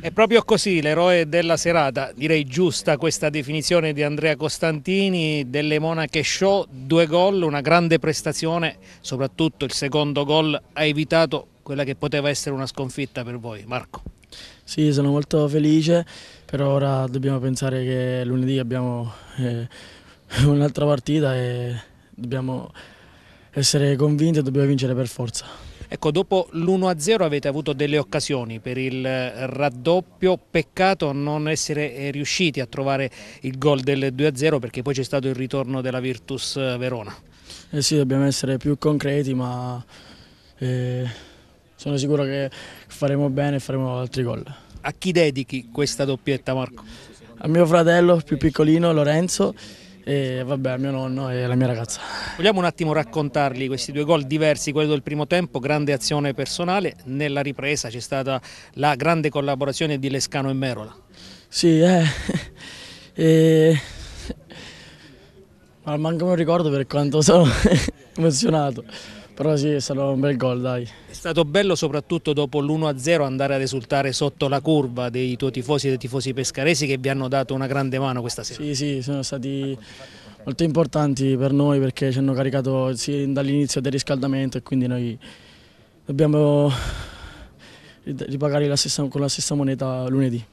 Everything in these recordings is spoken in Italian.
È proprio così l'eroe della serata, direi giusta questa definizione di Andrea Costantini, delle Monache Show, due gol, una grande prestazione, soprattutto il secondo gol ha evitato quella che poteva essere una sconfitta per voi. Marco. Sì, sono molto felice, però ora dobbiamo pensare che lunedì abbiamo eh, un'altra partita e dobbiamo essere convinti e dobbiamo vincere per forza. Ecco, dopo l'1-0 avete avuto delle occasioni per il raddoppio, peccato non essere eh, riusciti a trovare il gol del 2-0 perché poi c'è stato il ritorno della Virtus eh, Verona. Eh sì, dobbiamo essere più concreti, ma eh, sono sicuro che faremo bene e faremo altri gol. A chi dedichi questa doppietta, Marco? A mio fratello più piccolino, Lorenzo e vabbè mio nonno e la mia ragazza. Vogliamo un attimo raccontarli questi due gol diversi, quello del primo tempo, grande azione personale, nella ripresa c'è stata la grande collaborazione di Lescano e Merola. Sì, eh, eh, ma manco me lo ricordo per quanto sono emozionato però sì, è stato un bel gol dai. È stato bello soprattutto dopo l'1-0 andare a risultare sotto la curva dei tuoi tifosi e dei tifosi pescaresi che vi hanno dato una grande mano questa sera. Sì, sì, sono stati molto importanti per noi perché ci hanno caricato sì, dall'inizio del riscaldamento e quindi noi dobbiamo ripagare la stessa, con la stessa moneta lunedì.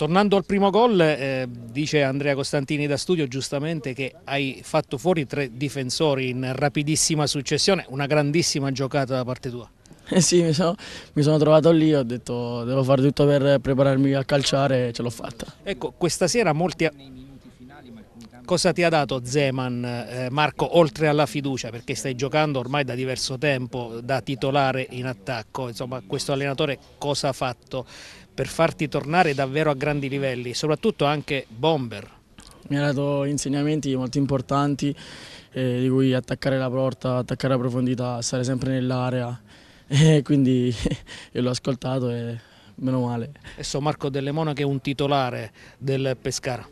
Tornando al primo gol, eh, dice Andrea Costantini da studio giustamente che hai fatto fuori tre difensori in rapidissima successione, una grandissima giocata da parte tua. Eh sì, mi sono, mi sono, trovato lì, ho detto devo fare tutto per prepararmi a calciare e ce l'ho fatta. Ecco, questa sera molti Cosa ti ha dato Zeman, eh, Marco, oltre alla fiducia? Perché stai giocando ormai da diverso tempo da titolare in attacco. Insomma, questo allenatore cosa ha fatto per farti tornare davvero a grandi livelli, soprattutto anche bomber? Mi ha dato insegnamenti molto importanti, eh, di cui attaccare la porta, attaccare la profondità, stare sempre nell'area. quindi io l'ho ascoltato e meno male. Adesso Marco Delle Monache è un titolare del Pescara.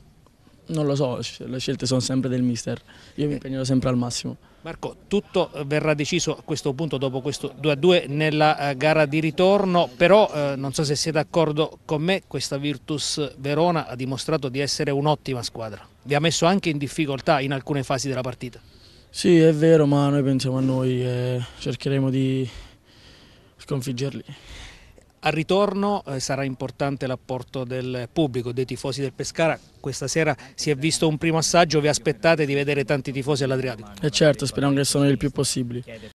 Non lo so, le scelte sono sempre del mister, io mi eh. impegnerò sempre al massimo. Marco, tutto verrà deciso a questo punto dopo questo 2-2 nella eh, gara di ritorno, però eh, non so se siete d'accordo con me, questa Virtus Verona ha dimostrato di essere un'ottima squadra, vi ha messo anche in difficoltà in alcune fasi della partita. Sì, è vero, ma noi pensiamo a noi e cercheremo di sconfiggerli. Al ritorno eh, sarà importante l'apporto del pubblico, dei tifosi del Pescara. Questa sera si è visto un primo assaggio, vi aspettate di vedere tanti tifosi all'Adriatico? E eh, certo, speriamo che sono il più possibile.